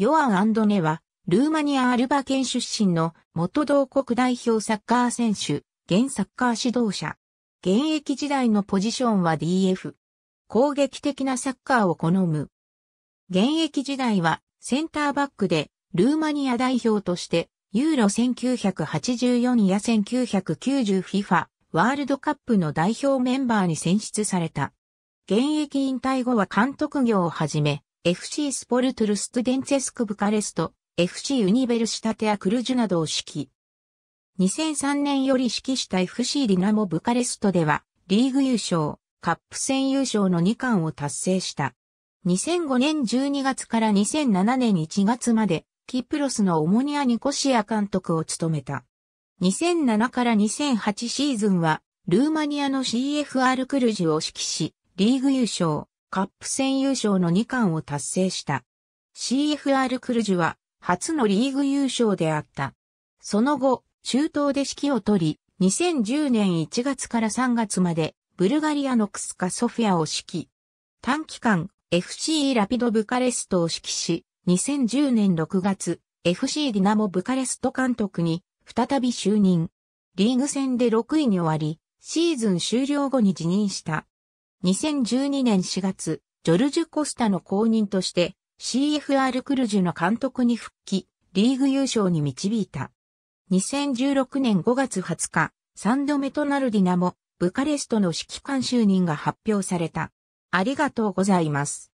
ヨアン・アンドネは、ルーマニア・アルバ県出身の元同国代表サッカー選手、現サッカー指導者。現役時代のポジションは DF。攻撃的なサッカーを好む。現役時代はセンターバックでルーマニア代表としてユーロ1984や 1990FIFA ワールドカップの代表メンバーに選出された。現役引退後は監督業をはじめ、FC スポルトゥルストゥデンツェスクブカレスト、FC ユニベルシタテアクルジュなどを指揮。2003年より指揮した FC ディナモブカレストでは、リーグ優勝、カップ戦優勝の2冠を達成した。2005年12月から2007年1月まで、キプロスのオモニア・ニコシア監督を務めた。2007から2008シーズンは、ルーマニアの CFR クルジュを指揮し、リーグ優勝、カップ戦優勝の2冠を達成した。CFR クルジュは初のリーグ優勝であった。その後、中東で指揮を取り、2010年1月から3月までブルガリアのクスカソフィアを指揮。短期間 FC ラピドブカレストを指揮し、2010年6月、FC ディナモブカレスト監督に再び就任。リーグ戦で6位に終わり、シーズン終了後に辞任した。2012年4月、ジョルジュ・コスタの後任として CFR クルジュの監督に復帰、リーグ優勝に導いた。2016年5月20日、3度目となるディナモ、ブカレストの指揮官就任が発表された。ありがとうございます。